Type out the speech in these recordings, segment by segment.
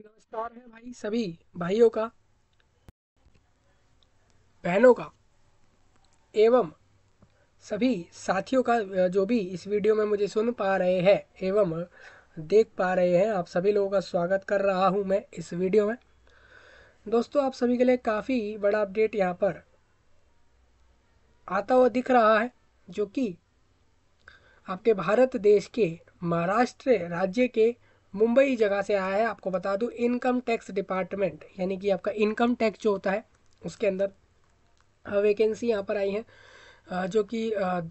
नमस्कार है भाई सभी भाइयों का बहनों का एवं सभी साथियों का जो भी इस वीडियो में मुझे सुन पा रहे हैं एवं देख पा रहे हैं आप सभी लोगों का स्वागत कर रहा हूं मैं इस वीडियो में दोस्तों आप सभी के लिए काफ़ी बड़ा अपडेट यहां पर आता हुआ दिख रहा है जो कि आपके भारत देश के महाराष्ट्र राज्य के मुंबई जगह से आया है आपको बता दूं इनकम टैक्स डिपार्टमेंट यानी कि आपका इनकम टैक्स जो होता है उसके अंदर वैकेंसी यहाँ पर आई हैं जो कि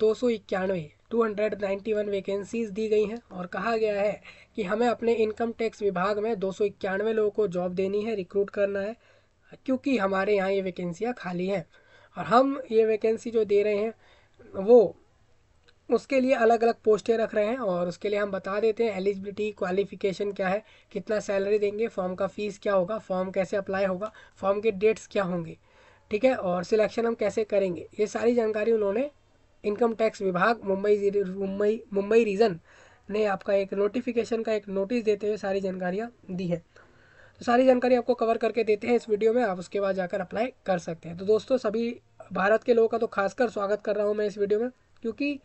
दो सौ इक्यानवे two hundred ninety one vacancies दी गई हैं और कहा गया है कि हमें अपने इनकम टैक्स विभाग में दो सौ इक्यानवे लोगों को जॉब देनी है रिक्रूट करना है क्योंकि हमारे यहाँ ये वैकेंसियाँ खाली हैं और हम ये वैकेंसी जो दे रहे हैं वो उसके लिए अलग अलग पोस्टें रख रहे हैं और उसके लिए हम बता देते हैं एलिजिबिलिटी क्वालिफिकेशन क्या है कितना सैलरी देंगे फॉर्म का फ़ीस क्या होगा फॉर्म कैसे अप्लाई होगा फॉर्म के डेट्स क्या होंगे ठीक है और सिलेक्शन हम कैसे करेंगे ये सारी जानकारी उन्होंने इनकम टैक्स विभाग मुंबई मुंबई मुंबई रीजन ने आपका एक नोटिफिकेशन का एक नोटिस देते हुए सारी जानकारियाँ दी हैं तो सारी जानकारी आपको कवर करके देते हैं इस वीडियो में आप उसके बाद जाकर अप्लाई कर सकते हैं तो दोस्तों सभी भारत के लोगों का तो खासकर स्वागत कर रहा हूँ मैं इस वीडियो में क्योंकि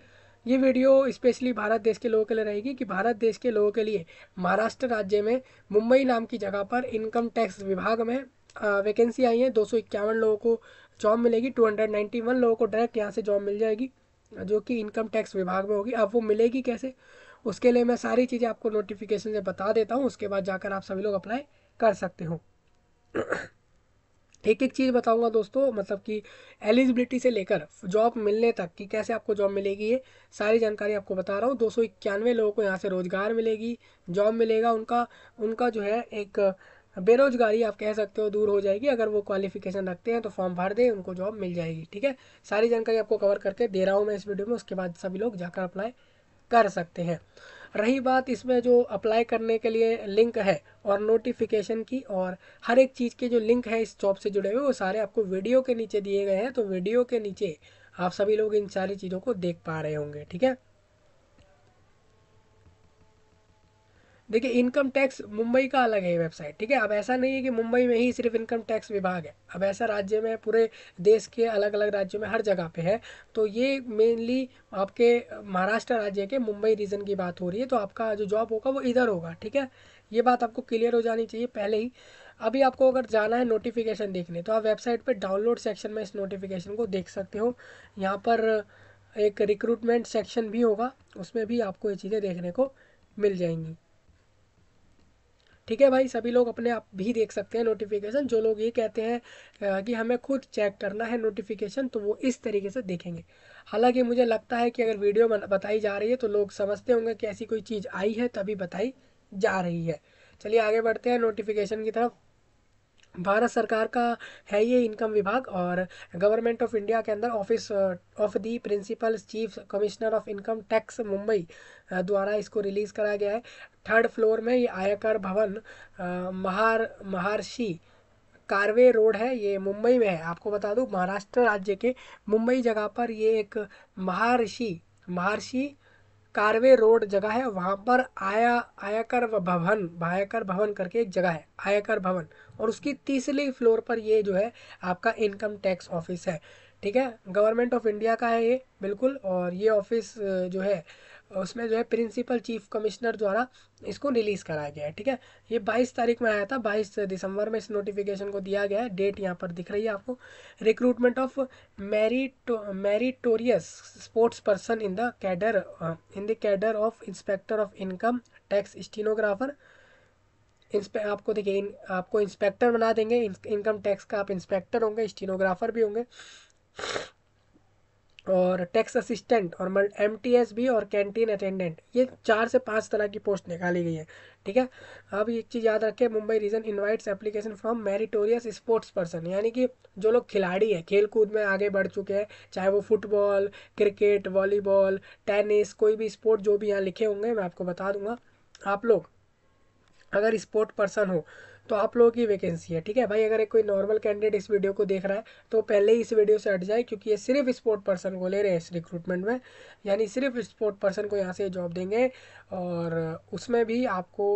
ये वीडियो स्पेशली भारत देश के लोगों के लिए रहेगी कि भारत देश के लोगों के लिए महाराष्ट्र राज्य में मुंबई नाम की जगह पर इनकम टैक्स विभाग में वैकेंसी आई है दो लोगों को जॉब मिलेगी 291 लोगों को डायरेक्ट यहाँ से जॉब मिल जाएगी जो कि इनकम टैक्स विभाग में होगी अब वो मिलेगी कैसे उसके लिए मैं सारी चीज़ें आपको नोटिफिकेशन से बता देता हूँ उसके बाद जाकर आप सभी लोग अप्लाई कर सकते हो एक एक चीज़ बताऊंगा दोस्तों मतलब कि एलिजिबिलिटी से लेकर जॉब मिलने तक कि कैसे आपको जॉब मिलेगी ये सारी जानकारी आपको बता रहा हूँ दो सौ इक्यानवे लोगों को यहाँ से रोज़गार मिलेगी जॉब मिलेगा उनका उनका जो है एक बेरोजगारी आप कह सकते हो दूर हो जाएगी अगर वो क्वालिफिकेशन रखते हैं तो फॉर्म भर दें उनको जॉब मिल जाएगी ठीक है सारी जानकारी आपको कवर करके दे रहा हूँ मैं इस वीडियो में उसके बाद सभी लोग जाकर अप्लाई कर सकते हैं रही बात इसमें जो अप्लाई करने के लिए लिंक है और नोटिफिकेशन की और हर एक चीज़ के जो लिंक है इस जॉब से जुड़े हुए वो सारे आपको वीडियो के नीचे दिए गए हैं तो वीडियो के नीचे आप सभी लोग इन सारी चीज़ों को देख पा रहे होंगे ठीक है देखिए इनकम टैक्स मुंबई का अलग है वेबसाइट ठीक है अब ऐसा नहीं है कि मुंबई में ही सिर्फ इनकम टैक्स विभाग है अब ऐसा राज्य में पूरे देश के अलग अलग राज्यों में हर जगह पे है तो ये मेनली आपके महाराष्ट्र राज्य के मुंबई रीजन की बात हो रही है तो आपका जो जॉब होगा वो इधर होगा ठीक है ये बात आपको क्लियर हो जानी चाहिए पहले ही अभी आपको अगर जाना है नोटिफिकेशन देखने तो आप वेबसाइट पर डाउनलोड सेक्शन में इस नोटिफिकेशन को देख सकते हो यहाँ पर एक रिक्रूटमेंट सेक्शन भी होगा उसमें भी आपको ये चीज़ें देखने को मिल जाएंगी ठीक है भाई सभी लोग अपने आप भी देख सकते हैं नोटिफिकेशन जो लोग ये कहते हैं कि हमें खुद चेक करना है नोटिफिकेशन तो वो इस तरीके से देखेंगे हालांकि मुझे लगता है कि अगर वीडियो बताई जा रही है तो लोग समझते होंगे कि ऐसी कोई चीज़ आई है तभी बताई जा रही है चलिए आगे बढ़ते हैं नोटिफिकेशन की तरफ भारत सरकार का है ये इनकम विभाग और गवर्नमेंट ऑफ इंडिया के अंदर office of the principal chief commissioner of income tax Mumbai द्वारा इसको रिलीज़ कराया गया है थर्ड फ्लोर में ये आयकर भवन महार महर्षि कारवे रोड है ये मुंबई में है आपको बता दूँ महाराष्ट्र राज्य के मुंबई जगह पर ये एक महर्षि महर्षि कार्वे रोड जगह है वहां पर आया आयकर भवन आयकर भवन करके एक जगह है आयकर भवन और उसकी तीसरी फ्लोर पर ये जो है आपका इनकम टैक्स ऑफिस है ठीक है गवर्नमेंट ऑफ इंडिया का है ये बिल्कुल और ये ऑफिस जो है उसमें जो है प्रिंसिपल चीफ कमिश्नर द्वारा इसको रिलीज़ कराया गया है ठीक है ये 22 तारीख में आया था 22 दिसंबर में इस नोटिफिकेशन को दिया गया है डेट यहाँ पर दिख रही है आपको रिक्रूटमेंट ऑफ मेरी meritorious sports person in the cadre in the cadre of inspector of income tax stenographer इंस्पे आपको देखिए इन, आपको इंस्पेक्टर बना देंगे इनकम टैक्स का आप इंस्पेक्टर होंगे स्टीनोग्राफर भी होंगे और टैक्स असिस्टेंट और एम मतलब भी और कैंटीन अटेंडेंट ये चार से पाँच तरह की पोस्ट निकाली गई है ठीक है अब एक चीज़ याद रखें Mumbai region invites application from meritorious sports person यानी कि जो लोग खिलाड़ी है खेल कूद में आगे बढ़ चुके हैं चाहे वो फुटबॉल क्रिकेट वॉलीबॉल टेनिस कोई भी स्पोर्ट जो भी यहाँ लिखे होंगे मैं आपको बता दूंगा आप लोग अगर स्पोर्ट पर्सन हो तो आप लोगों की वैकेंसी है ठीक है भाई अगर एक कोई नॉर्मल कैंडिडेट इस वीडियो को देख रहा है तो पहले ही इस वीडियो से हट जाए क्योंकि ये सिर्फ स्पोर्ट पर्सन को ले रहे हैं इस रिक्रूटमेंट में यानी सिर्फ स्पोर्ट पर्सन को यहाँ से जॉब देंगे और उसमें भी आपको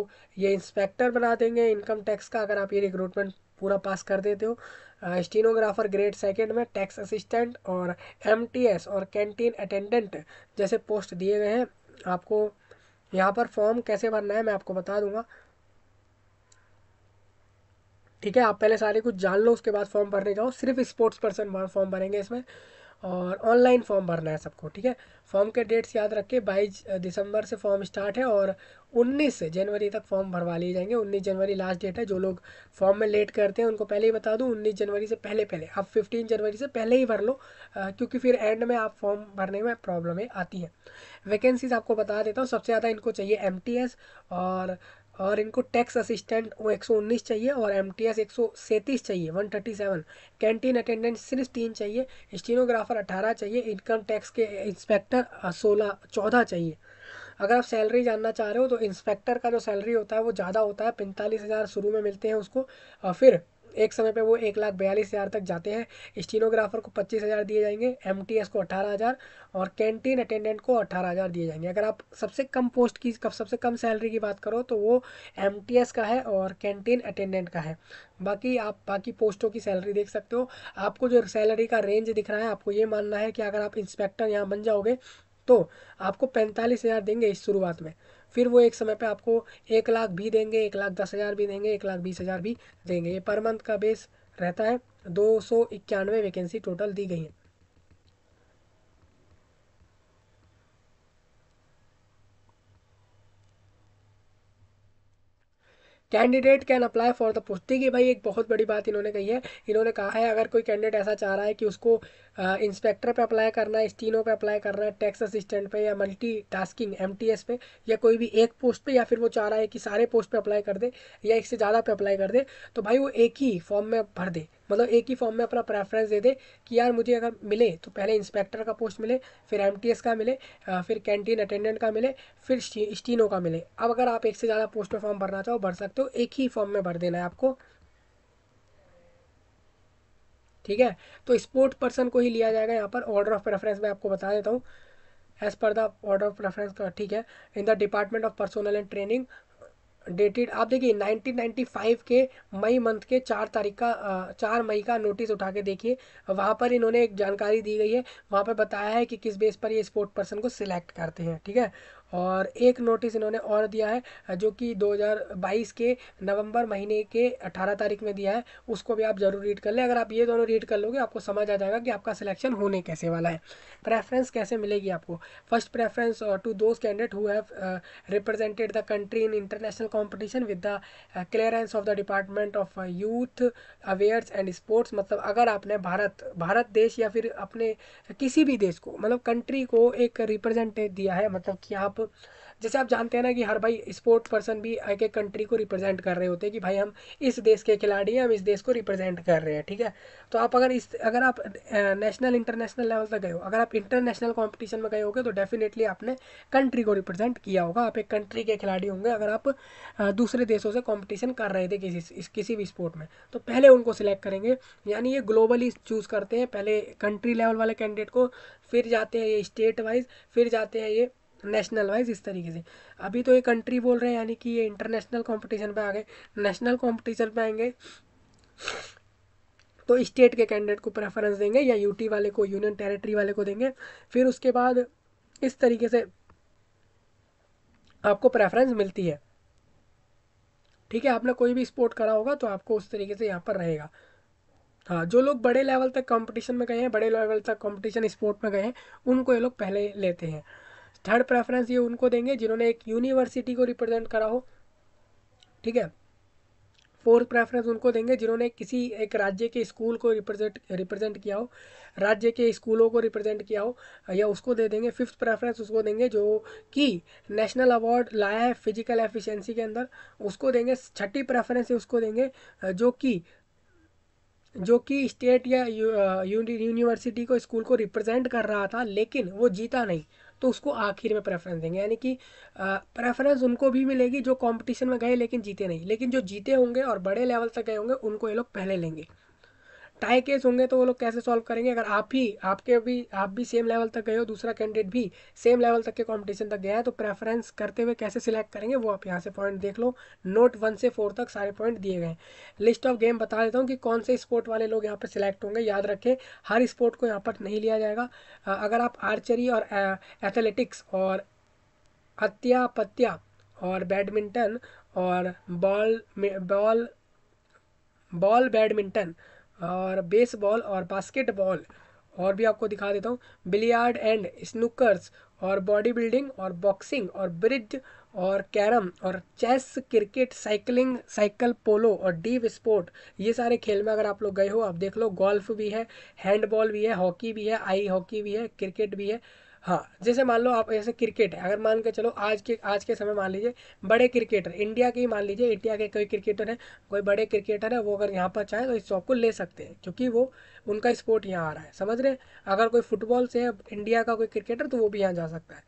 ये इंस्पेक्टर बना देंगे इनकम टैक्स का अगर आप ये रिक्रूटमेंट पूरा पास कर देते हो स्टीनोग्राफर ग्रेड सेकेंड में टैक्स असिस्टेंट और एम और कैंटीन अटेंडेंट जैसे पोस्ट दिए गए हैं आपको यहाँ पर फॉर्म कैसे भरना है मैं आपको बता दूंगा ठीक है आप पहले सारे कुछ जान लो उसके बाद फॉर्म भरने जाओ सिर्फ स्पोर्ट्स पर्सन फॉर्म भरेंगे इसमें और ऑनलाइन फॉर्म भरना है सबको ठीक है फॉर्म के डेट्स याद रख के बाईस दिसंबर से फॉर्म स्टार्ट है और 19 जनवरी तक फॉर्म भरवा लिए जाएंगे 19 जनवरी लास्ट डेट है जो लोग फॉर्म में लेट करते हैं उनको पहले ही बता दूं 19 जनवरी से पहले पहले आप 15 जनवरी से पहले ही भर लो आ, क्योंकि फिर एंड में आप फॉर्म भरने में प्रॉब्लमें आती हैं वैकेंसीज आपको बता देता हूँ सबसे ज़्यादा इनको चाहिए एम और और इनको टैक्स असिस्टेंट वो उन्नीस चाहिए और एम टी एस चाहिए 137 कैंटीन अटेंडेंट सिर्फ तीन चाहिए स्टीनोग्राफर 18 चाहिए इनकम टैक्स के इंस्पेक्टर 16 14 चाहिए अगर आप सैलरी जानना चाह रहे हो तो इंस्पेक्टर का जो सैलरी होता है वो ज़्यादा होता है पैंतालीस हज़ार शुरू में मिलते हैं उसको और फिर एक समय पे वो एक लाख बयालीस हज़ार तक जाते हैं स्टीनोग्राफर को पच्चीस हज़ार दिए जाएंगे एम को अठारह हज़ार और कैंटीन अटेंडेंट को अठारह हज़ार दिए जाएंगे अगर आप सबसे कम पोस्ट की सबसे कम सैलरी की बात करो तो वो एम का है और कैंटीन अटेंडेंट का है बाकी आप बाकी पोस्टों की सैलरी देख सकते हो आपको जो सैलरी का रेंज दिख रहा है आपको ये मानना है कि अगर आप इंस्पेक्टर यहाँ बन जाओगे तो आपको पैंतालीस हज़ार देंगे इस शुरुआत में फिर वो एक समय पे आपको एक लाख भी देंगे एक लाख दस हज़ार भी देंगे एक लाख बीस हज़ार भी देंगे ये पर मंथ का बेस रहता है दो सौ इक्यानवे वैकेंसी टोटल दी गई है candidate can apply for the पुस्तिक की भाई एक बहुत बड़ी बात इन्होंने कही है इन्होंने कहा है अगर कोई कैंडिडेट ऐसा चाह रहा है कि उसको इंस्पेक्टर पे अप्लाई करना है स्टीनो पे अप्लाई करना है टैक्स असिस्टेंट पे या मल्टी टास्किंग एम पे या कोई भी एक पोस्ट पे या फिर वो चाह रहा है कि सारे पोस्ट पे अप्लाई कर दे या एक से ज़्यादा पे अप्लाई कर दे तो भाई वो एक ही फॉर्म में भर दे मतलब एक ही फॉर्म में अपना प्रेफरेंस दे दे कि यार मुझे अगर मिले तो पहले इंस्पेक्टर का पोस्ट मिले फिर एम का मिले फिर कैंटीन अटेंडेंट का मिले फिर स्टीनो का मिले अब अगर आप एक से ज़्यादा पोस्ट में फॉर्म भरना चाहो भर सकते हो एक ही फॉर्म में भर देना है आपको ठीक है तो स्पोर्ट पर्सन को ही लिया जाएगा यहाँ पर ऑर्डर ऑफ प्रेफरेंस मैं आपको बता देता हूँ as per the order of preference ठीक है in the department of personnel and training dated आप देखिए 1995 के मई मंथ के चार तारीख का चार मई का नोटिस उठा के देखिए वहाँ पर इन्होंने एक जानकारी दी गई है वहाँ पर बताया है कि किस बेस पर ये स्पोर्ट पर्सन को सिलेक्ट करते हैं ठीक है और एक नोटिस इन्होंने और दिया है जो कि 2022 के नवंबर महीने के 18 तारीख में दिया है उसको भी आप ज़रूर रीड कर लें अगर आप ये दोनों रीड कर लोगे आपको समझ आ जाएगा कि आपका सिलेक्शन होने कैसे वाला है प्रेफरेंस कैसे मिलेगी आपको first preference to those candidate who have represented the country in international competition with the clearance of the department of youth affairs and sports मतलब अगर आपने भारत भारत देश या फिर अपने किसी भी देश को मतलब कंट्री को एक रिप्रेजेंटेट दिया है मतलब कि आप जैसे आप जानते हैं ना कि हर भाई स्पोर्ट पर्सन भी एक एक कंट्री को रिप्रेजेंट कर रहे होते हैं कि भाई हम इस देश के खिलाड़ी हैं हम इस देश को रिप्रेजेंट कर रहे हैं ठीक है तो आप अगर इस अगर आप नेशनल इंटरनेशनल लेवल तक गए हो अगर आप इंटरनेशनल कॉम्पिटिशन में गए होगे तो डेफिनेटली आपने कंट्री को रिप्रेजेंट किया होगा आप एक कंट्री के खिलाड़ी होंगे अगर आप दूसरे देशों से कॉम्पिटिशन कर रहे थे किसी किसी भी स्पोर्ट में तो पहले उनको सिलेक्ट करेंगे यानी ये ग्लोबली चूज़ करते हैं पहले कंट्री लेवल वाले कैंडिडेट को फिर जाते हैं ये स्टेट वाइज फिर जाते हैं ये नेशनल वाइज इस तरीके से अभी तो ये कंट्री बोल रहे हैं यानी कि ये इंटरनेशनल कंपटीशन पे आ गए नेशनल कंपटीशन पे आएंगे तो स्टेट के कैंडिडेट को प्रेफरेंस देंगे या यूटी वाले को यूनियन टेरिटरी वाले को देंगे फिर उसके बाद इस तरीके से आपको प्रेफरेंस मिलती है ठीक है आपने कोई भी स्पोर्ट करा होगा तो आपको उस तरीके से यहाँ पर रहेगा हाँ जो लोग बड़े लेवल तक कंपटीशन में गए हैं बड़े लेवल तक कंपटीशन स्पोर्ट में गए हैं उनको ये लोग पहले लेते हैं थर्ड प्रेफरेंस ये उनको देंगे जिन्होंने एक यूनिवर्सिटी को रिप्रेजेंट करा हो ठीक है फोर्थ प्रेफरेंस उनको देंगे जिन्होंने किसी एक राज्य के स्कूल को रिप्रेजेंट रिप्रेजेंट किया हो राज्य के स्कूलों को रिप्रेजेंट किया हो या उसको दे देंगे फिफ्थ प्रेफरेंस उसको देंगे जो कि नेशनल अवार्ड लाया है फिजिकल एफिशिएंसी के अंदर उसको देंगे छठी प्रेफरेंस उसको देंगे जो कि जो कि स्टेट या यूनिवर्सिटी uh, को स्कूल को रिप्रेजेंट कर रहा था लेकिन वो जीता नहीं तो उसको आखिर में प्रेफरेंस देंगे यानी कि प्रेफरेंस उनको भी मिलेगी जो कॉम्पिटिशन में गए लेकिन जीते नहीं लेकिन जो जीते होंगे और बड़े लेवल तक गए होंगे उनको ये लोग पहले लेंगे टाई केस होंगे तो वो लोग कैसे सॉल्व करेंगे अगर आप ही आपके भी आप भी सेम लेवल तक गए हो दूसरा कैंडिडेट भी सेम लेवल तक के कॉम्पिटिशन तक गया है तो प्रेफरेंस करते हुए कैसे सिलेक्ट करेंगे वो आप यहाँ से पॉइंट देख लो नोट वन से फोर तक सारे पॉइंट दिए गए लिस्ट ऑफ गेम बता देता हूँ कि कौन से स्पोर्ट वाले लोग यहाँ पर सिलेक्ट होंगे याद रखें हर स्पोर्ट को यहाँ पर नहीं लिया जाएगा अगर आप आर्चरी और एथलेटिक्स और अत्यापत्या और बैडमिंटन और बॉल बॉल बॉल बैडमिंटन और बेसबॉल और बास्केटबॉल और भी आपको दिखा देता हूँ बिलियार्ड एंड स्नूकर्स और बॉडी बिल्डिंग और बॉक्सिंग और ब्रिज और कैरम और chess cricket cycling cycle polo और डीप स्पोर्ट ये सारे खेल में अगर आप लोग गए हो आप देख लो गोल्फ भी है हैंडबॉल भी है हॉकी भी है आई हॉकी भी है क्रिकेट भी है हाँ जैसे मान लो आप ऐसे क्रिकेट है अगर मान के चलो आज के आज के समय मान लीजिए बड़े क्रिकेटर इंडिया के ही मान लीजिए इंडिया के कोई क्रिकेटर है कोई बड़े क्रिकेटर है वो अगर यहाँ पर चाहे तो इस शौक को ले सकते हैं क्योंकि वो उनका स्पोर्ट यहाँ आ रहा है समझ रहे अगर कोई फुटबॉल से है इंडिया का कोई क्रिकेटर तो वो भी यहाँ जा सकता है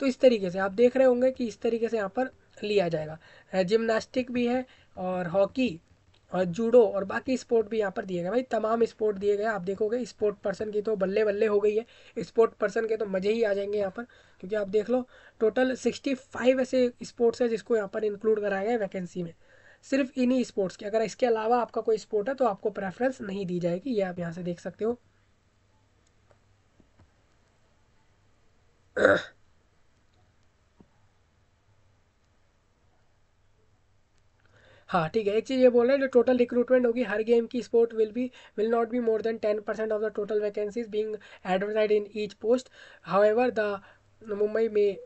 तो इस तरीके से आप देख रहे होंगे कि इस तरीके से यहाँ पर लिया जाएगा जिमनास्टिक भी है और हॉकी और जूडो और बाकी स्पोर्ट भी यहाँ पर दिए गए भाई तमाम स्पोर्ट दिए गए आप देखोगे स्पोर्ट पर्सन की तो बल्ले बल्ले हो गई है स्पोर्ट पर्सन के तो मज़े ही आ जाएंगे यहाँ पर क्योंकि आप देख लो टोटल सिक्सटी फाइव ऐसे स्पोर्ट्स है जिसको यहाँ पर इंक्लूड कराया गया है वैकेंसी में सिर्फ इन्हीं स्पोर्ट्स के अगर इसके अलावा आपका कोई स्पोर्ट है तो आपको प्रेफरेंस नहीं दी जाएगी ये आप यहाँ से देख सकते हो हाँ ठीक है एक चीज़ ये बोल रहे हैं जो टोटल रिक्रूटमेंट होगी हर गेम की sport will be will not be more than ten percent of the total vacancies being advertise in each post however the Mumbai में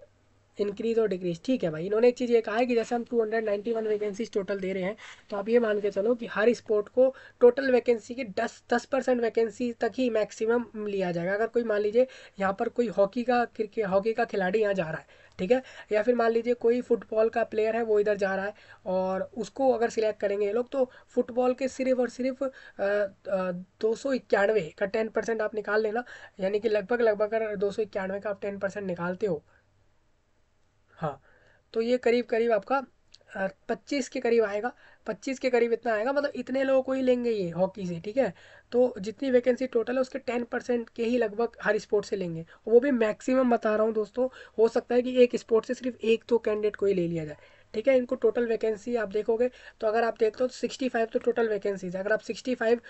इंक्रीज और डिक्रीज ठीक है भाई इन्होंने एक चीज़ ये कहा है कि जैसे हम 291 वैकेंसीज टोटल दे रहे हैं तो आप ये मान के चलो कि हर स्पोर्ट को टोटल वैकेंसी की 10 10 परसेंट वैकेंसी तक ही मैक्सिमम लिया जाएगा अगर कोई मान लीजिए यहाँ पर कोई हॉकी का क्रिकेट हॉकी का खिलाड़ी यहाँ जा रहा है ठीक है या फिर मान लीजिए कोई फुटबॉल का प्लेयर है वो इधर जा रहा है और उसको अगर सिलेक्ट करेंगे ये लोग तो फुटबॉल के सिर्फ और सिर्फ दो सौ इक्यानवे का टेन परसेंट आप निकाल लेना यानी कि लगभग लगभग अगर दो सौ इक्यानवे का आप टेन परसेंट निकालते हो हाँ तो ये करीब करीब आपका पच्चीस के करीब आएगा पच्चीस के करीब इतना आएगा मतलब इतने लोगों को ही लेंगे ये हॉकी से ठीक है तो जितनी वैकेंसी टोटल है उसके टेन परसेंट के ही लगभग हर स्पोर्ट से लेंगे वो भी मैक्सिमम बता रहा हूँ दोस्तों हो सकता है कि एक स्पोर्ट से सिर्फ एक तो कैंडिडेट को ही ले लिया जाए ठीक है इनको टोटल वैकेंसी आप देखोगे तो अगर आप देखते हो तो सिक्सटी फाइव तो टोटल वैकेंसीज अगर आप sixty five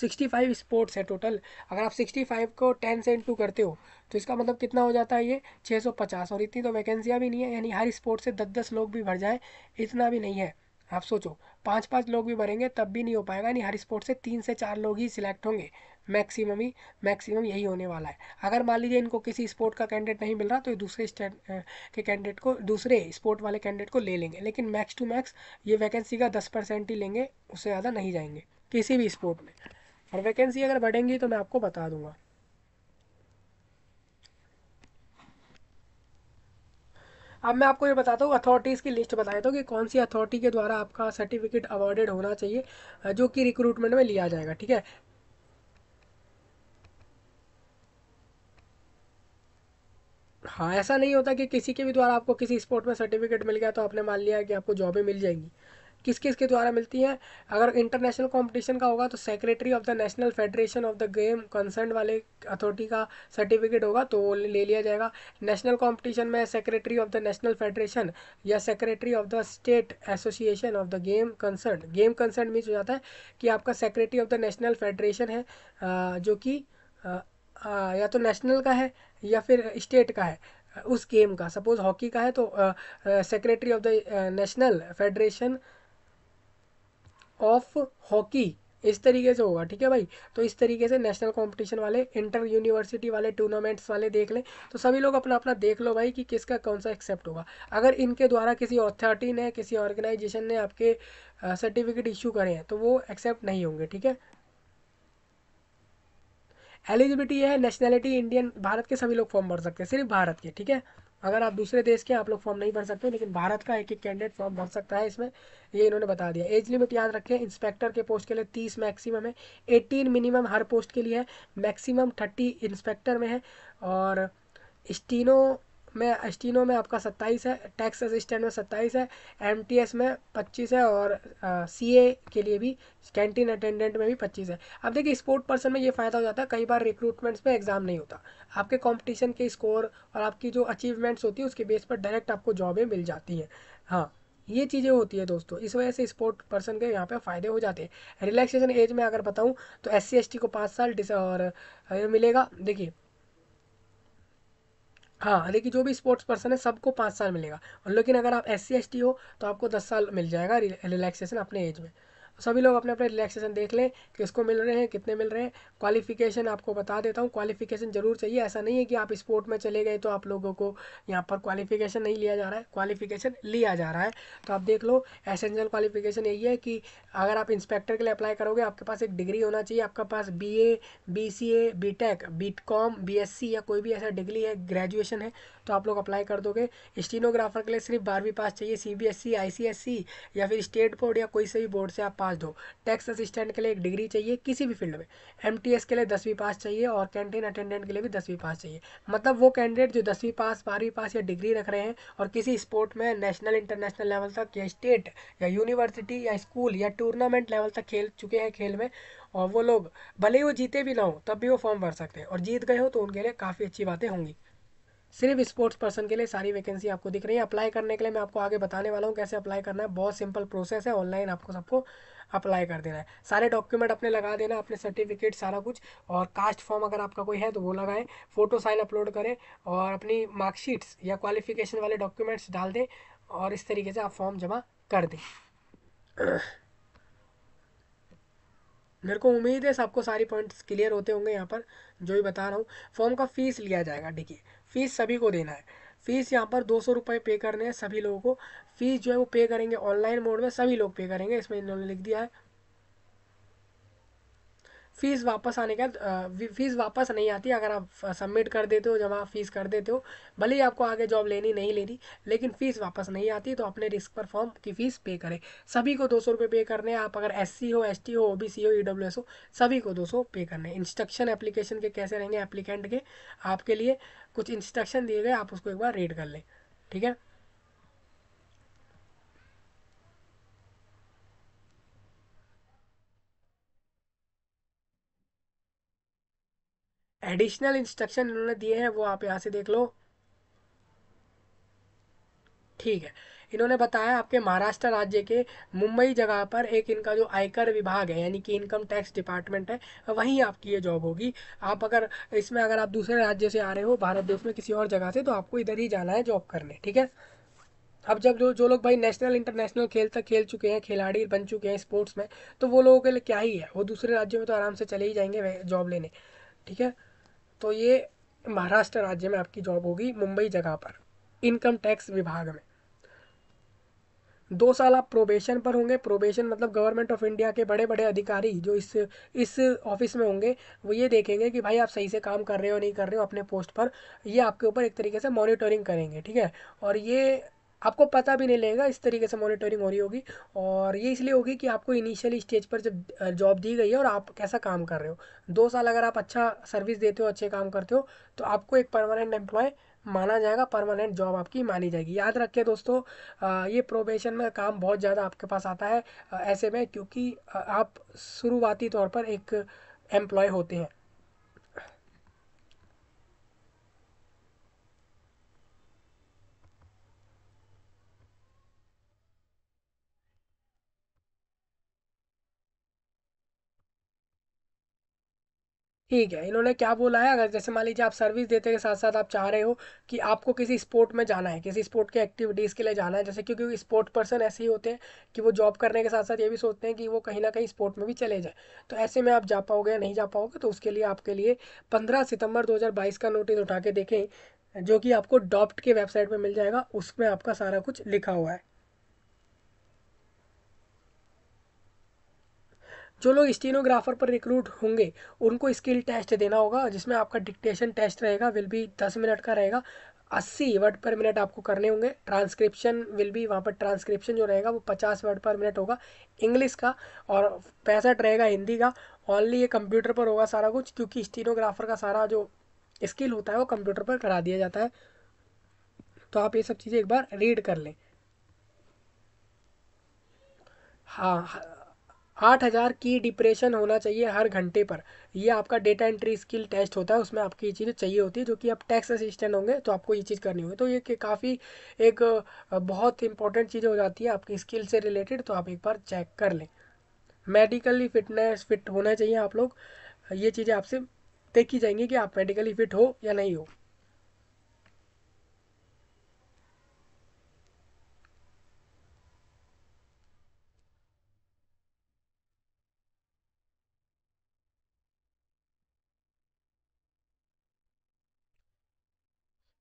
sixty five sports है टोटल अगर आप सिक्सटी फाइव को टेन से इंटू करते हो तो इसका मतलब कितना हो जाता है ये छः सौ पचास और इतनी तो वैकेंसियाँ भी नहीं है यानी हर स्पोर्ट से दस दस लोग भी भर जाए इतना भी नहीं है आप सोचो पाँच पाँच लोग भी भरेंगे तब भी नहीं हो पाएगा यानी हर स्पोर्ट से तीन से चार लोग ही सिलेक्ट होंगे मैक्सिमम ही मैक्सिमम यही होने वाला है अगर मान लीजिए इनको किसी स्पोर्ट का कैंडिडेट नहीं मिल रहा तो ये दूसरे स्टेट के कैंडिडेट को दूसरे स्पोर्ट वाले कैंडिडेट को ले लेंगे लेकिन मैक्स टू मैक्स ये वैकेंसी का दस परसेंट ही लेंगे उससे ज़्यादा नहीं जाएंगे किसी भी स्पोर्ट में और वैकेंसी अगर बढ़ेंगी तो मैं आपको बता दूंगा अब मैं आपको ये बताता हूँ अथॉरिटीज़ की लिस्ट बता देता हूँ कि कौन सी अथॉरिटी के द्वारा आपका सर्टिफिकेट अवॉर्डेड होना चाहिए जो कि रिक्रूटमेंट में लिया जाएगा ठीक है हाँ ऐसा नहीं होता कि किसी के भी द्वारा आपको किसी स्पोर्ट में सर्टिफिकेट मिल गया तो आपने मान लिया कि आपको जॉबें मिल जाएंगी किस किस के द्वारा मिलती हैं अगर इंटरनेशनल कंपटीशन का होगा तो secretary of the national federation of the game concern वाले अथॉरिटी का सर्टिफिकेट होगा तो वो ले लिया जाएगा नेशनल कंपटीशन में secretary of the national federation या secretary of the state association of the game concern game concern means हो जाता है कि आपका secretary of the national federation है जो कि या तो नेशनल का है या फिर स्टेट का है उस गेम का सपोज हॉकी का है तो secretary of the national federation of hockey इस तरीके से होगा ठीक है भाई तो इस तरीके से नेशनल कंपटीशन वाले इंटर यूनिवर्सिटी वाले टूर्नामेंट्स वाले देख लें तो सभी लोग अपना अपना देख लो भाई कि किसका कौन सा एक्सेप्ट होगा अगर इनके द्वारा किसी अथॉरिटी ने किसी ऑर्गेनाइजेशन ने आपके सर्टिफिकेट इशू करे हैं तो वो एक्सेप्ट नहीं होंगे ठीक है एलिजिबिलिटी है नेशनैलिटी इंडियन भारत के सभी लोग फॉर्म भर सकते हैं सिर्फ भारत के ठीक है अगर आप दूसरे देश के आप लोग फॉर्म नहीं भर सकते लेकिन भारत का एक एक कैंडिडेट फॉर्म भर सकता है इसमें ये इन्होंने बता दिया एज लिमिट याद रखें इंस्पेक्टर के पोस्ट के लिए तीस मैक्सिमम है एटीन मिनिमम हर पोस्ट के लिए है मैक्सिमम थर्टी इंस्पेक्टर में है और स्टीनो में एस्टिनो में आपका सत्ताईस है टैक्स असिस्टेंट में सत्ताईस है एम में पच्चीस है और सी के लिए भी कैंटीन अटेंडेंट में भी पच्चीस है अब देखिए स्पोर्ट पर्सन में ये फ़ायदा हो जाता है कई बार रिक्रूटमेंट्स में एग्ज़ाम नहीं होता आपके कंपटीशन के स्कोर और आपकी जो अचीवमेंट्स होती है उसके बेस पर डायरेक्ट आपको जॉबें मिल जाती हैं हाँ ये चीज़ें होती है दोस्तों इस वजह से स्पोर्ट पर्सन के यहाँ पे फ़ायदे हो जाते हैं रिलैक्सेशन एज में अगर बताऊँ तो एस सी को पाँच साल डिस और मिलेगा देखिए हाँ देखिए जो भी स्पोर्ट्स पर्सन है सबको पाँच साल मिलेगा लेकिन अगर आप एस सी एस टी हो तो आपको दस साल मिल जाएगा रिलैक्सेशन अपने एज में सभी लोग अपने अपने रिलैक्सेशन देख लें किसको मिल रहे हैं कितने मिल रहे हैं क्वालिफिकेशन आपको बता देता हूँ क्वालिफिकेशन जरूर चाहिए ऐसा नहीं है कि आप स्पोर्ट में चले गए तो आप लोगों को यहाँ पर क्वालिफिकेशन नहीं लिया जा रहा है क्वालिफिकेशन लिया जा रहा है तो आप देख लो एसेंशियल क्वालिफिकेशन यही है कि अगर आप इंस्पेक्टर के लिए अप्लाई करोगे आपके पास एक डिग्री होना चाहिए आपके पास B A B C A B tech B com B S सी या कोई भी ऐसा डिग्री है ग्रेजुएशन है तो आप लोग अप्लाई कर दोगे स्टीनोग्राफर के लिए सिर्फ बारहवीं पास चाहिए C B S E I C S सी या फिर स्टेट बोर्ड या कोई से भी बोर्ड से आप पास पास दो टैक्स असिस्टेंट के लिए एक डिग्री चाहिए किसी भी फील्ड में एम के लिए दसवीं पास चाहिए और कैंटीन अटेंडेंट के लिए भी दसवीं पास चाहिए मतलब वो कैंडिडेट जो दसवीं पास बारहवीं पास या डिग्री रख रहे हैं और किसी स्पोर्ट में नेशनल इंटरनेशनल लेवल तक या स्टेट या यूनिवर्सिटी या स्कूल या टूर्नामेंट लेवल तक खेल चुके हैं खेल में और वो लोग भले ही वो जीते भी ना हो तब भी वो फॉर्म भर सकते हैं और जीत गए हो तो उनके लिए काफ़ी अच्छी बातें होंगी सिर्फ स्पोर्ट्स पर्सन के लिए सारी वैकेंसी आपको दिख रही है अप्लाई करने के लिए मैं आपको आगे बताने वाला हूँ कैसे अप्लाई करना है बहुत सिंपल प्रोसेस है ऑनलाइन आपको सबको अप्लाई कर देना है सारे डॉक्यूमेंट अपने लगा देना अपने सर्टिफिकेट सारा कुछ और कास्ट फॉर्म अगर आपका कोई है तो वो लगाएं फोटो साइन अपलोड करें और अपनी मार्कशीट्स या क्वालिफिकेशन वाले डॉक्यूमेंट्स डाल दें और इस तरीके से आप फॉर्म जमा कर दें मेरे को उम्मीद है सबको सारी पॉइंट्स क्लियर होते होंगे यहाँ पर जो भी बता रहा हूँ फॉर्म का फीस लिया जाएगा देखिए फीस सभी को देना है फीस यहाँ पर दो सौ रुपये पे करने हैं सभी लोगों को फीस जो है वो पे करेंगे ऑनलाइन मोड में सभी लोग पे करेंगे इसमें इन्होंने लिख दिया है फ़ीस वापस आने का फ़ीस वापस नहीं आती अगर आप सबमिट कर देते हो जमा फ़ीस कर देते हो भले ही आपको आगे जॉब लेनी नहीं लेनी लेकिन फ़ीस वापस नहीं आती तो अपने रिस्क पर फॉर्म की फ़ीस पे करें सभी को दो सौ रुपये पे करने आप अगर एस सी हो एस टी हो ओ बी सी हो ई डब्ल्यू एस हो सभी को दो सौ पे करने इंस्ट्रक्शन एप्लीकेशन के कैसे रहेंगे एप्लीकेंट के आपके लिए कुछ इंस्ट्रक्शन दिए गए आप उसको एक बार रीड कर लें ठीक है एडिशनल इंस्ट्रक्शन इन्होंने दिए हैं वो आप यहाँ से देख लो ठीक है इन्होंने बताया आपके महाराष्ट्र राज्य के मुंबई जगह पर एक इनका जो आयकर विभाग है यानी कि इनकम टैक्स डिपार्टमेंट है वहीं आपकी ये जॉब होगी आप अगर इसमें अगर आप दूसरे राज्य से आ रहे हो भारत देश में किसी और जगह से तो आपको इधर ही जाना है जॉब करने ठीक है अब जब जो जो लोग भाई नेशनल इंटरनेशनल खेल तक खेल चुके हैं खिलाड़ी बन चुके हैं स्पोर्ट्स में तो वो लोगों के लिए क्या ही है वो दूसरे राज्यों में तो आराम से चले ही जाएंगे जॉब लेने ठीक है तो ये महाराष्ट्र राज्य में आपकी जॉब होगी मुंबई जगह पर इनकम टैक्स विभाग में दो साल आप प्रोबेशन पर होंगे प्रोबेशन मतलब गवर्नमेंट ऑफ इंडिया के बड़े बड़े अधिकारी जो इस इस ऑफिस में होंगे वो ये देखेंगे कि भाई आप सही से काम कर रहे हो नहीं कर रहे हो अपने पोस्ट पर ये आपके ऊपर एक तरीके से मॉनिटरिंग करेंगे ठीक है और ये आपको पता भी नहीं लगेगा इस तरीके से मॉनिटरिंग हो रही होगी और ये इसलिए होगी कि आपको इनिशियली स्टेज पर जब जॉब दी गई है और आप कैसा काम कर रहे हो दो साल अगर आप अच्छा सर्विस देते हो अच्छे काम करते हो तो आपको एक परमानेंट एम्प्लॉय माना जाएगा परमानेंट जॉब आपकी मानी जाएगी याद रखिए दोस्तों ये प्रोबेशन में काम बहुत ज़्यादा आपके पास आता है ऐसे में क्योंकि आप शुरुआती तौर पर एक एम्प्लॉय होते हैं ठीक है इन्होंने क्या बोला है अगर जैसे मान लीजिए आप सर्विस देते के साथ साथ आप चाह रहे हो कि आपको किसी स्पोर्ट में जाना है किसी स्पोर्ट के एक्टिविटीज़ के लिए जाना है जैसे क्योंकि स्पोर्ट पर्सन ऐसे ही होते हैं कि वो जॉब करने के साथ साथ ये भी सोचते हैं कि वो कहीं ना कहीं स्पोर्ट में भी चले जाए तो ऐसे में आप जा पाओगे या नहीं जा पाओगे तो उसके लिए आपके लिए पंद्रह सितंबर दो का नोटिस उठा के देखें जो कि आपको डॉप्ट के वेबसाइट पर मिल जाएगा उसमें आपका सारा कुछ लिखा हुआ है जो लोग स्टेनोग्राफर पर रिक्रूट होंगे उनको स्किल टेस्ट देना होगा जिसमें आपका डिक्टेशन टेस्ट रहेगा विल बी दस मिनट का रहेगा अस्सी वर्ड पर मिनट आपको करने होंगे ट्रांसक्रिप्शन विल भी वहाँ पर ट्रांसक्रिप्शन जो रहेगा वो पचास वर्ड पर मिनट होगा इंग्लिश का और पैंसठ रहेगा हिंदी का ऑनली ये कंप्यूटर पर होगा सारा कुछ क्योंकि स्टीनोग्राफर का सारा जो स्किल होता है वो कंप्यूटर पर करा दिया जाता है तो आप ये सब चीज़ें एक बार रीड कर लें हाँ आठ हज़ार की डिप्रेशन होना चाहिए हर घंटे पर ये आपका डेटा एंट्री स्किल टेस्ट होता है उसमें आपकी ये चीज़ चाहिए होती है जो कि आप टैक्स असिस्टेंट होंगे तो आपको ये चीज़ करनी होगी तो ये काफ़ी एक बहुत इंपॉर्टेंट चीज़ हो जाती है आपकी स्किल से रिलेटेड तो आप एक बार चेक कर लें मेडिकली फिटनेस फिट होना चाहिए आप लोग ये चीज़ें आपसे देखी जाएंगी कि आप मेडिकली फिट हो या नहीं हो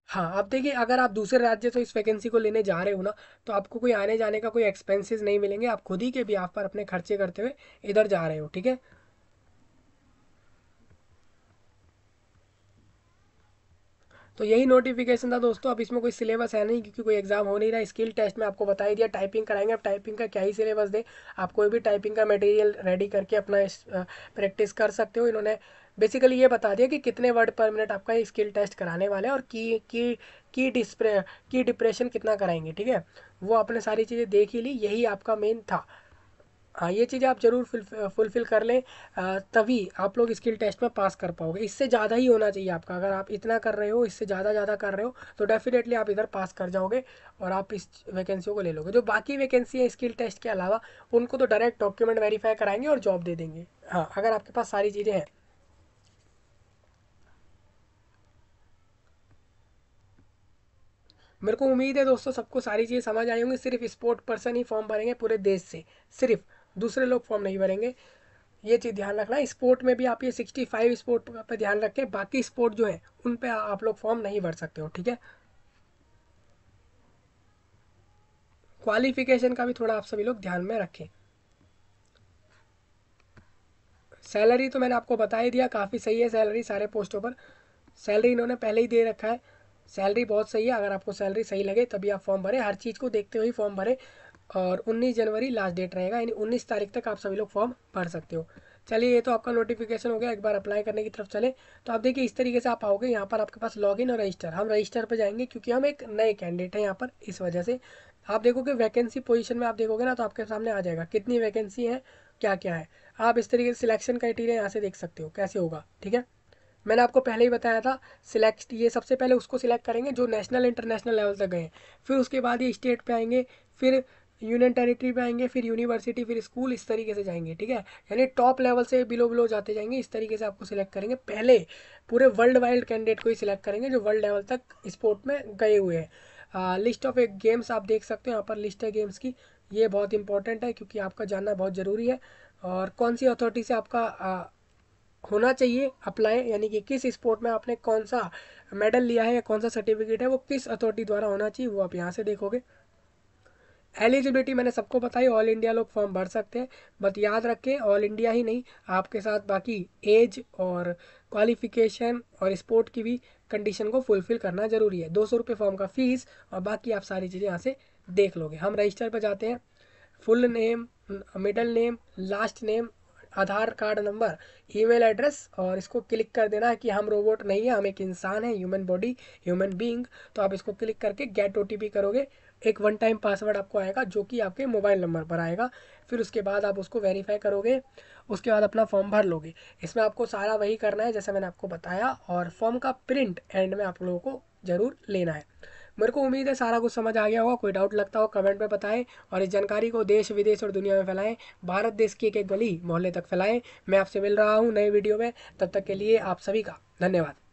हाँ आप देखिए अगर आप दूसरे राज्य से इस वैकेंसी को लेने जा रहे हो ना तो आपको कोई आने जाने का कोई एक्सपेंसेस नहीं मिलेंगे आप खुद ही के भी आप पर अपने खर्चे करते हुए इधर जा रहे हो ठीक है तो यही नोटिफिकेशन था दोस्तों अब इसमें कोई सिलेबस है नहीं क्योंकि कोई एग्जाम हो नहीं रहा स्किल टेस्ट में आपको बताई दिया टाइपिंग कराएंगे आप टाइपिंग का क्या ही सिलेबस दे आप कोई भी टाइपिंग का मटेरियल रेडी करके अपना प्रैक्टिस कर सकते हो इन्होंने बेसिकली ये बता दिया कि कितने वर्ड पर मिनट आपका ये स्किल टेस्ट कराने वाले हैं और की की की डिस्प्रे की डिप्रेशन कितना कराएंगे ठीक है वो आपने सारी चीज़ें देख ही ली यही आपका मेन था हाँ ये चीज़ें आप ज़रूर फुलफिल कर लें तभी आप लोग स्किल टेस्ट में पास कर पाओगे इससे ज़्यादा ही होना चाहिए आपका अगर आप इतना कर रहे हो इससे ज़्यादा ज़्यादा कर रहे हो तो डेफिनेटली आप इधर पास कर जाओगे और आप इस वैकेंसी को ले लोगे जो बाकी वैकेंसी है स्किल टेस्ट के अलावा उनको तो डायरेक्ट डॉक्यूमेंट वेरीफाई कराएंगे और जॉब दे देंगे हाँ अगर आपके पास सारी चीज़ें हैं मेरे को उम्मीद है दोस्तों सबको सारी चीज़ें समझ आई होंगी सिर्फ स्पोर्ट पर्सन ही फॉर्म भरेंगे पूरे देश से सिर्फ दूसरे लोग फॉर्म नहीं भरेंगे ये चीज़ ध्यान रखना स्पोर्ट में भी आप ये सिक्सटी फाइव स्पोर्ट पर ध्यान रखें बाकी स्पोर्ट जो है उन पर आप लोग फॉर्म नहीं भर सकते हो ठीक है क्वालिफिकेशन का भी थोड़ा आप सभी लोग ध्यान में रखें सैलरी तो मैंने आपको बता ही दिया काफ़ी सही है सैलरी सारे पोस्टों पर सैलरी इन्होंने पहले ही दे रखा है सैलरी बहुत सही है अगर आपको सैलरी सही लगे तभी आप फॉर्म भरें हर चीज़ को देखते हुए फॉर्म भरें और 19 जनवरी लास्ट डेट रहेगा यानी 19 तारीख तक आप सभी लोग फॉर्म भर सकते हो चलिए ये तो आपका नोटिफिकेशन हो गया एक बार अप्लाई करने की तरफ चले तो आप देखिए इस तरीके से आप आओगे यहाँ पर आपके पास लॉगिन और रजिस्टर हम रजिस्टर पर जाएंगे क्योंकि हम एक नए कैंडिडेट हैं यहाँ पर इस वजह से आप देखोगे वैकेंसी पोजीशन में आप देखोगे ना तो आपके सामने आ जाएगा कितनी वैकेंसी है क्या क्या है आप इस तरीके से सिलेक्शन क्राइटेरिया यहाँ से देख सकते हो कैसे होगा ठीक है मैंने आपको पहले ही बताया था सिलेक्ट ये सबसे पहले उसको सिलेक्ट करेंगे जो नेशनल इंटरनेशनल लेवल तक गए फिर उसके बाद ये स्टेट पे आएंगे फिर यूनियन टेरिटरी पे आएंगे फिर यूनिवर्सिटी फिर स्कूल इस तरीके से जाएंगे ठीक है यानी टॉप लेवल से बिलो बिलो जाते जाएंगे इस तरीके से आपको सिलेक्ट करेंगे पहले पूरे वर्ल्ड वाइड कैंडिडेट को ही सिलेक्ट करेंगे जो वर्ल्ड लेवल तक स्पोर्ट में गए हुए हैं लिस्ट ऑफ गेम्स आप देख सकते हैं यहाँ पर लिस्ट है गेम्स की ये बहुत इंपॉर्टेंट है क्योंकि आपका जानना बहुत ज़रूरी है और कौन सी अथॉरिटी से आपका होना चाहिए अप्लाई यानी कि किस स्पोर्ट में आपने कौन सा मेडल लिया है या कौन सा सर्टिफिकेट है वो किस अथॉरिटी द्वारा होना चाहिए वो आप यहाँ से देखोगे एलिजिबिलिटी मैंने सबको बताई ऑल इंडिया लोग फॉर्म भर सकते हैं बट याद रखें ऑल इंडिया ही नहीं आपके साथ बाकी एज और क्वालिफिकेशन और स्पोर्ट की भी कंडीशन को फुलफिल करना जरूरी है दो सौ रुपये फॉर्म का फीस और बाकी आप सारी चीज़ें यहाँ से देख लोगे हम रजिस्टर पर जाते हैं full name middle name last name Aadhaar card number email address और इसको क्लिक कर देना है कि हम रोबोट नहीं है हम एक इंसान है ह्यूमन बॉडी ह्यूमन बीइंग तो आप इसको क्लिक करके गेट ओ करोगे एक वन टाइम पासवर्ड आपको आएगा जो कि आपके मोबाइल नंबर पर आएगा फिर उसके बाद आप उसको वेरीफाई करोगे उसके बाद अपना फॉर्म भर लोगे इसमें आपको सारा वही करना है जैसे मैंने आपको बताया और फॉर्म का प्रिंट एंड में आप लोगों को ज़रूर लेना है मेरे को उम्मीद है सारा कुछ समझ आ गया होगा कोई डाउट लगता हो कमेंट में बताएं और इस जानकारी को देश विदेश और दुनिया में फैलाएं भारत देश की एक एक गली मोहल्ले तक फैलाएं मैं आपसे मिल रहा हूँ नए वीडियो में तब तक के लिए आप सभी का धन्यवाद